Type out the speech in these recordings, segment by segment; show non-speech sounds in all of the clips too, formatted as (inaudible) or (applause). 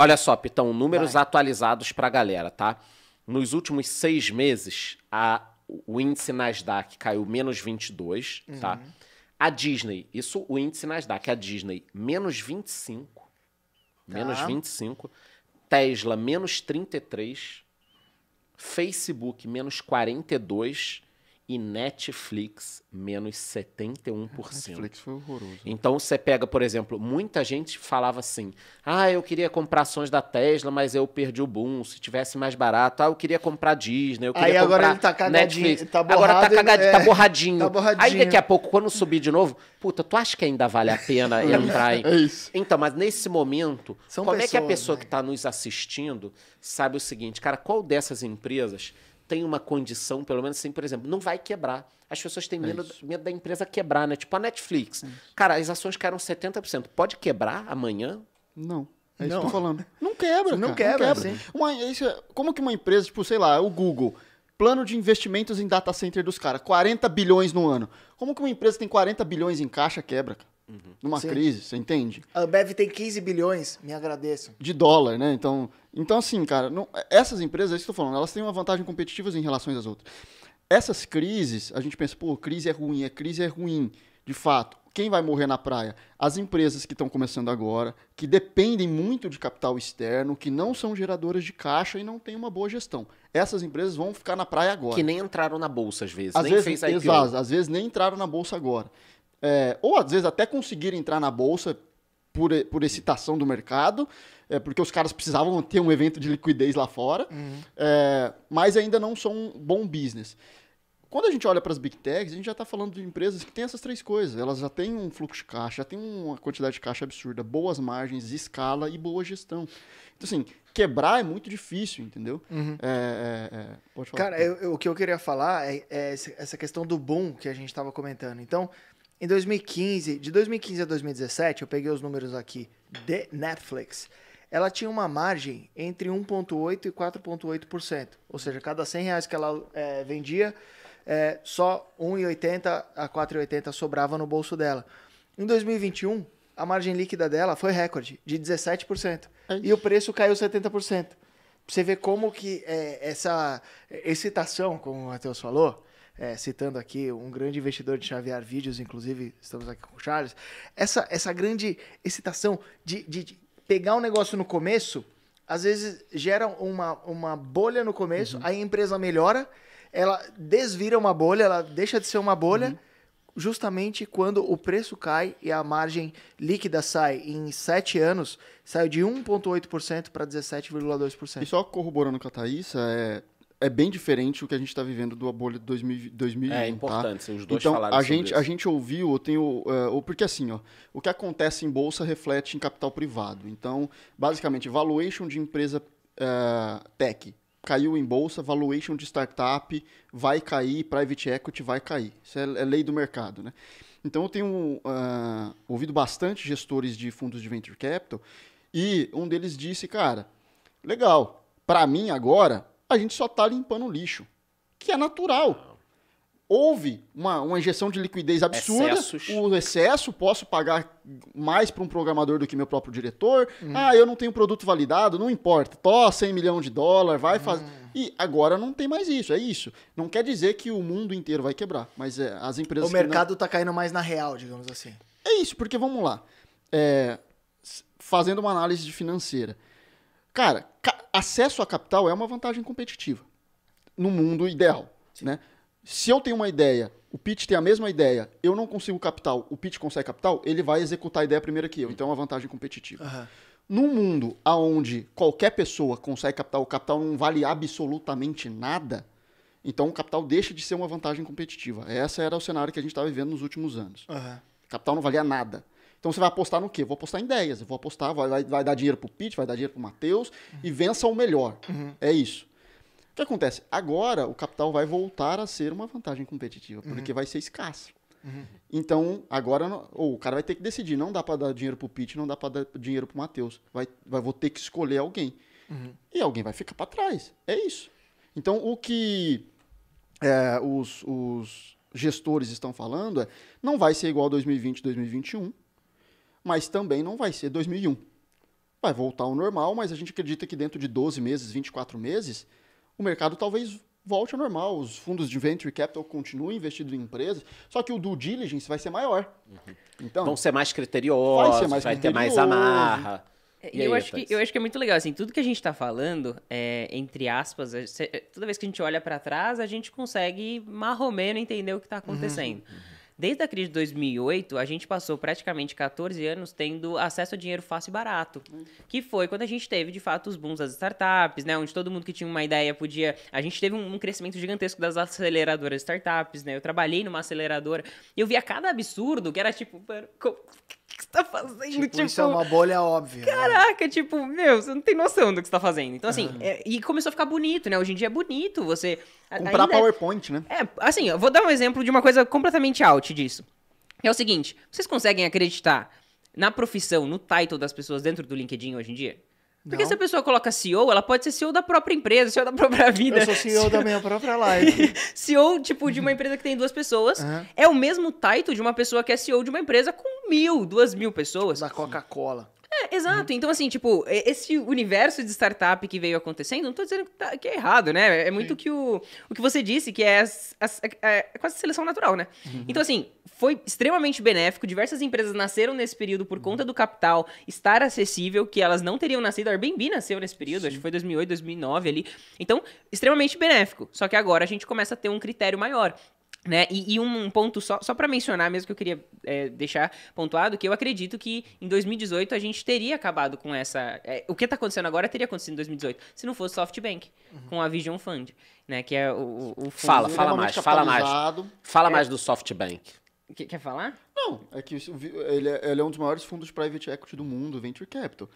Olha só, Pitão, números Vai. atualizados para a galera, tá? Nos últimos seis meses, a, o índice Nasdaq caiu menos 22, tá? uhum. tá? A Disney, isso o índice Nasdaq, a Disney, menos 25. Tá. Menos 25. Tesla, menos 33. Facebook, menos 42 e Netflix menos 71%. Ah, Netflix foi horroroso. Então você pega, por exemplo, muita gente falava assim: "Ah, eu queria comprar ações da Tesla, mas eu perdi o boom, se tivesse mais barato. Ah, eu queria comprar Disney, eu queria Aí, comprar agora ele tá cagadinho, Netflix. Tá, tá borrado, agora tá cagadinho, é, tá borradinho. tá borradinho. Aí daqui a pouco quando subir de novo, puta, tu acha que ainda vale a pena (laughs) é entrar em... É isso. Então, mas nesse momento, São como pessoas, é que a pessoa né? que está nos assistindo sabe o seguinte, cara, qual dessas empresas tem uma condição, pelo menos assim, por exemplo, não vai quebrar. As pessoas têm é medo, é medo da empresa quebrar, né? Tipo a Netflix. É Cara, as ações caíram 70%. Pode quebrar amanhã? Não. É isso não. que eu tô falando. (laughs) Não quebra, Não cara, quebra. Não quebra. Uma, isso, é, como que uma empresa, tipo, sei lá, o Google, plano de investimentos em data center dos caras, 40 bilhões no ano. Como que uma empresa tem 40 bilhões em caixa quebra, cara? Uhum. Numa Sim. crise, você entende? A Ambev tem 15 bilhões, me agradeço. De dólar, né? Então, então assim, cara, não, essas empresas, é isso que eu tô falando, elas têm uma vantagem competitiva em relação às outras. Essas crises, a gente pensa, pô, crise é ruim, a é crise é ruim, de fato. Quem vai morrer na praia? As empresas que estão começando agora, que dependem muito de capital externo, que não são geradoras de caixa e não têm uma boa gestão. Essas empresas vão ficar na praia agora. Que nem entraram na bolsa às vezes, às nem vezes, fez IPO. Exato, às vezes nem entraram na bolsa agora é, ou às vezes até conseguir entrar na bolsa por, por excitação do mercado, é, porque os caras precisavam ter um evento de liquidez lá fora, uhum. é, mas ainda não são um bom business. Quando a gente olha para as big techs, a gente já está falando de empresas que têm essas três coisas. Elas já têm um fluxo de caixa, já têm uma quantidade de caixa absurda, boas margens, escala e boa gestão. Então, assim, quebrar é muito difícil, entendeu? Uhum. É, é, é, pode falar. Cara, eu, eu, o que eu queria falar é, é essa questão do boom que a gente estava comentando. Então, em 2015, de 2015 a 2017, eu peguei os números aqui de Netflix. Ela tinha uma margem entre 1,8% e 4,8%. Ou seja, cada 100 reais que ela é, vendia, é, só 1,80 a 4,80 sobrava no bolso dela. Em 2021, a margem líquida dela foi recorde, de 17%. Ai. E o preço caiu 70%. Você vê como que é, essa excitação, como o Matheus falou, é, citando aqui um grande investidor de Xavier Vídeos, inclusive estamos aqui com o Charles, essa, essa grande excitação de, de, de pegar um negócio no começo, às vezes gera uma, uma bolha no começo, uhum. aí a empresa melhora, ela desvira uma bolha, ela deixa de ser uma bolha, uhum. justamente quando o preço cai e a margem líquida sai em 7 anos, saiu de 1,8% para 17,2%. E só corroborando com a Thaís, é, é bem diferente o que a gente está vivendo do a bolha de 2000, 2001. É tá? importante, tá? os dois então, a gente, isso. a gente ouviu, eu tenho, é, o ou porque assim, ó, o que acontece em bolsa reflete em capital privado. Então, basicamente, valuation de empresa uh, tech caiu em bolsa, valuation de startup vai cair, private equity vai cair. Isso é, é lei do mercado, né? Então, eu tenho uh, ouvido bastante gestores de fundos de venture capital e um deles disse, cara, legal, para mim agora a gente só está limpando o lixo, que é natural. Houve uma, uma injeção de liquidez absurda, Excessos. o excesso, posso pagar mais para um programador do que meu próprio diretor. Hum. Ah, eu não tenho produto validado, não importa. Tó 100 milhões de dólares, vai fazer. Uhum. E agora não tem mais isso, é isso. Não quer dizer que o mundo inteiro vai quebrar, mas é, as empresas. O mercado está não... caindo mais na real, digamos assim. É isso, porque vamos lá. É, fazendo uma análise financeira. Cara, acesso a capital é uma vantagem competitiva no mundo ideal, Sim. né? Se eu tenho uma ideia, o Pitch tem a mesma ideia, eu não consigo capital, o Pitch consegue capital, ele vai executar a ideia primeiro que eu. Então é uma vantagem competitiva. Uhum. Num mundo aonde qualquer pessoa consegue capital, o capital não vale absolutamente nada, então o capital deixa de ser uma vantagem competitiva. Essa era o cenário que a gente estava tá vivendo nos últimos anos. Uhum. Capital não valia nada. Então você vai apostar no quê? Vou apostar em ideias. vou apostar, vai, vai dar dinheiro pro Pete, vai dar dinheiro pro Matheus uhum. e vença o melhor. Uhum. É isso. O que acontece? Agora o capital vai voltar a ser uma vantagem competitiva, porque uhum. vai ser escasso. Uhum. Então, agora ou, o cara vai ter que decidir, não dá para dar dinheiro pro Pete, não dá para dar dinheiro pro Matheus. Vai, vai vou ter que escolher alguém. Uhum. E alguém vai ficar para trás. É isso. Então, o que é, os, os gestores estão falando é não vai ser igual 2020 2021 mas também não vai ser 2001. Vai voltar ao normal, mas a gente acredita que dentro de 12 meses, 24 meses, o mercado talvez volte ao normal, os fundos de venture capital continuem investidos em empresas, só que o due diligence vai ser maior. Uhum. Então, Vão ser mais criteriosos, vai, ser mais vai criterioso. ter mais amarra. É, e eu, aí, acho que, eu acho que é muito legal, assim, tudo que a gente está falando, é, entre aspas, é, toda vez que a gente olha para trás, a gente consegue marromeno entender o que está uhum. acontecendo. Uhum. Desde a crise de 2008, a gente passou praticamente 14 anos tendo acesso a dinheiro fácil e barato, que foi quando a gente teve, de fato, os booms das startups, né? Onde todo mundo que tinha uma ideia podia... A gente teve um, crescimento gigantesco das aceleradoras de startups, né? Eu trabalhei numa aceleradora e eu via cada absurdo que era tipo tá fazendo? Tipo, tipo, isso é tipo, uma bolha óbvia. Né? Caraca, né? tipo, meu, você não tem noção do que você tá fazendo. Então, assim, uhum. é, e começou a ficar bonito, né? Hoje em dia é bonito você. Comprar é PowerPoint, né? É, assim, eu vou dar um exemplo de uma coisa completamente out disso. É o seguinte: vocês conseguem acreditar na profissão, no title das pessoas dentro do LinkedIn hoje em dia? Porque não. se a pessoa coloca CEO, ela pode ser CEO da própria empresa, CEO da própria (laughs) vida. Eu sou CEO da minha própria live. (laughs) CEO, tipo, de uma empresa que tem duas pessoas. Uhum. É o mesmo title de uma pessoa que é CEO de uma empresa com mil, duas mil pessoas. Da Coca-Cola. É, exato. Então, assim, tipo, esse universo de startup que veio acontecendo, não tô dizendo que, tá, que é errado, né? É muito que o, o que você disse, que é, as, as, é, é quase seleção natural, né? Uhum. Então, assim, foi extremamente benéfico. Diversas empresas nasceram nesse período por uhum. conta do capital estar acessível, que elas não teriam nascido. A Airbnb nasceu nesse período, Sim. acho que foi 2008, 2009 ali. Então, extremamente benéfico. Só que agora a gente começa a ter um critério maior. Né? E, e, um ponto só, só para mencionar mesmo que eu queria é, deixar pontuado, que eu acredito que em 2018 a gente teria acabado com essa... É, o que está acontecendo agora teria acontecido em 2018, se não fosse SoftBank, uhum. com a Vision Fund, né? Que é o, o fundo... Fala, fala mais, fala mais. Fala é... mais do SoftBank. Que, quer falar? Não, é que ele é, ele é um dos maiores fundos private equity do mundo, Venture Capital.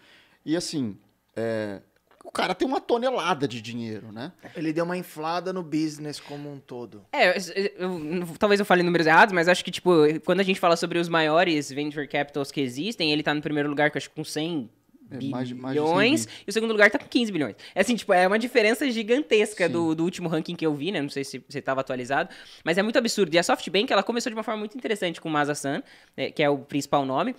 E assim, é, o cara tem uma tonelada de dinheiro, né? Ele deu uma inflada no business como um todo. É, eu, eu, talvez eu fale números errados, mas acho que, tipo, quando a gente fala sobre os maiores venture capitals que existem, ele tá no primeiro lugar, que acho que com 100 bilhões, é, mais, mais e o segundo lugar tá com 15 bilhões. É assim, tipo, é uma diferença gigantesca do, do, último ranking que eu vi, né? Não sei se você estava atualizado, mas é muito absurdo. E a SoftBank, ela começou de uma forma muito interessante com o Mazasan, né, que é o principal nome,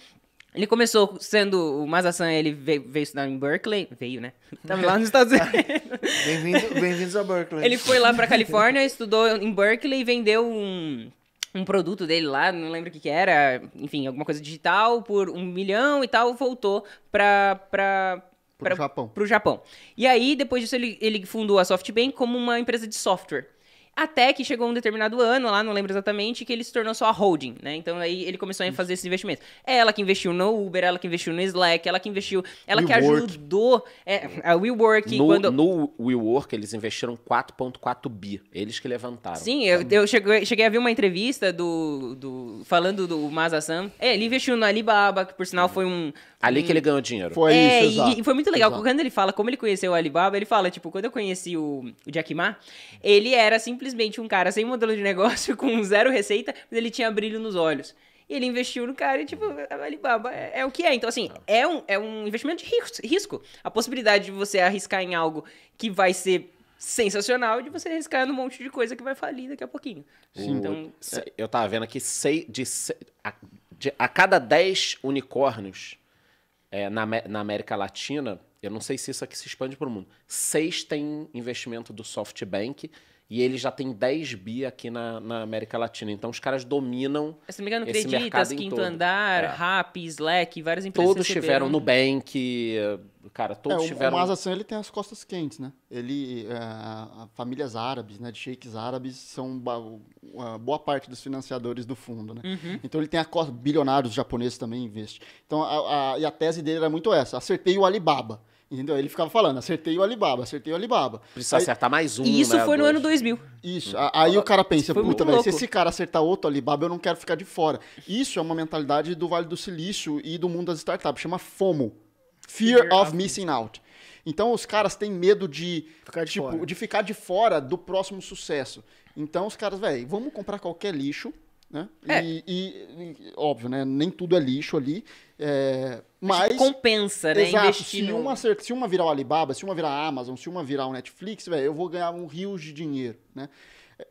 ele começou sendo o Mazasan, ele veio, veio, estudar em Berkeley. Veio, né? (laughs) Tava lá nos Estados (laughs) Unidos. Bem-vindo, bem-vindos a Berkeley. Ele foi lá pra Califórnia, estudou em Berkeley e vendeu um, um produto dele lá, não lembro o que, que era, enfim, alguma coisa digital, por um milhão e tal, voltou pra. pra para o Japão. Japão. E aí, depois disso, ele, ele fundou a SoftBank como uma empresa de software. Até que chegou um determinado ano lá, não lembro exatamente, que ele se tornou só a holding, né? Então aí ele começou a fazer esses investimentos. É ela que investiu no Uber, ela que investiu no Slack, ela que investiu, ela We que Work. ajudou é, a WeWork. No, quando... no WeWork eles investiram 4.4 bi, eles que levantaram. Sim, eu, então eu cheguei, cheguei, a ver uma entrevista do, do falando do Mazasan. É, ele investiu no Alibaba, que por sinal uhum. foi um... Ali que ele ganhou dinheiro. Foi é, isso, exato. E, foi muito legal, exato. quando ele fala como ele conheceu o Alibaba, ele fala, tipo, quando eu conheci o, o Jack Ma, ele era simplesmente simplesmente um cara sem modelo de negócio, (laughs) com zero receita, mas ele tinha brilho nos olhos. E ele investiu no cara e, tipo, Alibaba é, é o que é. Então, assim, é um, é um investimento de risco. A possibilidade de você arriscar em algo que vai ser sensacional de você arriscar um monte de coisa que vai falir daqui a pouquinho. Sim. Então, é, Eu tava vendo aqui, sei, de, a, de, a cada 10 unicórnios é, na, na América Latina, eu não sei se isso aqui se expande para o mundo, seis têm investimento do SoftBank e ele já tem 10 bi aqui na, na América Latina. Então os caras dominam. É, se não me engano, Creditas, Quinto todo. Andar, é. Rap, Slack, várias empresas. Todos receberam... tiveram Nubank, cara, todos é, o, tiveram. O ele tem as costas quentes, né? Ele, é, famílias árabes, né, de sheiks árabes, são boa parte dos financiadores do fundo, né? Uhum. Então ele tem a costa, bilionários japoneses também investem. Então, a, a, e a tese dele era muito essa, acertei o Alibaba. Entendeu? Ele ficava falando, acertei o Alibaba, acertei o Alibaba. Precisa aí, acertar mais um, E isso né, foi no dois. ano 2000. Isso. Aí o cara pensa, puta, velho, se esse cara acertar outro Alibaba, eu não quero ficar de fora. Isso é uma mentalidade do Vale do Silício e do mundo das startups, chama FOMO. Fear, Fear of, Missing Out. Então os caras têm medo de ficar de, tipo, fora. de ficar de fora do próximo sucesso. Então os caras, velho, vamos comprar qualquer lixo, né? É. E, e, óbvio, né? Nem tudo é lixo ali. É, mas. Tipo, compensa, né? Exato, Investir se, no... uma, se uma virar o Alibaba, se uma virar a Amazon, se uma virar o Netflix, velho, eu vou ganhar um rio de dinheiro, né?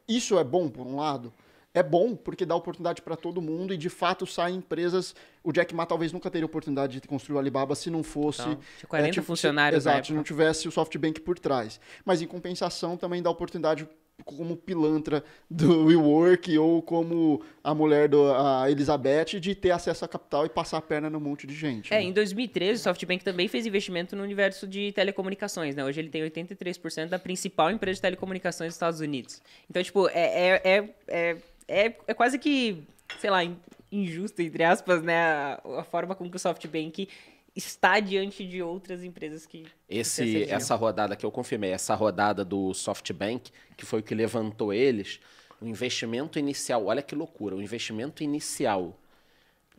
Isso é bom por um lado é bom porque dá oportunidade para todo mundo e de fato saem empresas. O Jack Ma talvez nunca teria oportunidade de construir o Alibaba se não fosse então, 40 é, tipo, funcionários, se, exato, se não tivesse o SoftBank por trás. Mas em compensação também dá oportunidade como pilantra do (laughs) WeWork ou como a mulher da Elizabeth de ter acesso a capital e passar a perna num monte de gente. É, né? em 2013 o SoftBank também fez investimento no universo de telecomunicações, né? Hoje ele tem 83% da principal empresa de telecomunicações dos Estados Unidos. Então, tipo, é, é, é, é é, é quase que, sei lá, injusto, entre aspas, né? A, a forma como o SoftBank está diante de outras empresas que. Esse, essa rodada que eu confirmei, essa rodada do SoftBank, que foi o que levantou eles, o investimento inicial, olha que loucura, o investimento inicial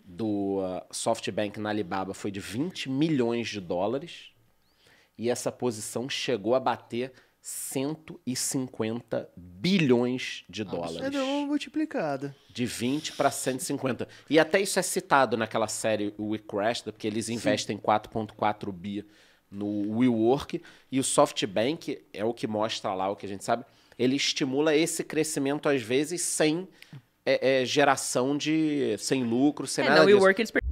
do uh, SoftBank na Alibaba foi de 20 milhões de dólares e essa posição chegou a bater 150 bilhões de dólares. É uma multiplicada. De 20 para 150. E até isso é citado naquela série We Crash, porque eles investem 4.4 bi no WeWork e o SoftBank é o que mostra lá, o que a gente sabe, ele estimula esse crescimento às vezes sem é, é, geração de sem lucro, sem é, nada. Não, disso. WeWork eles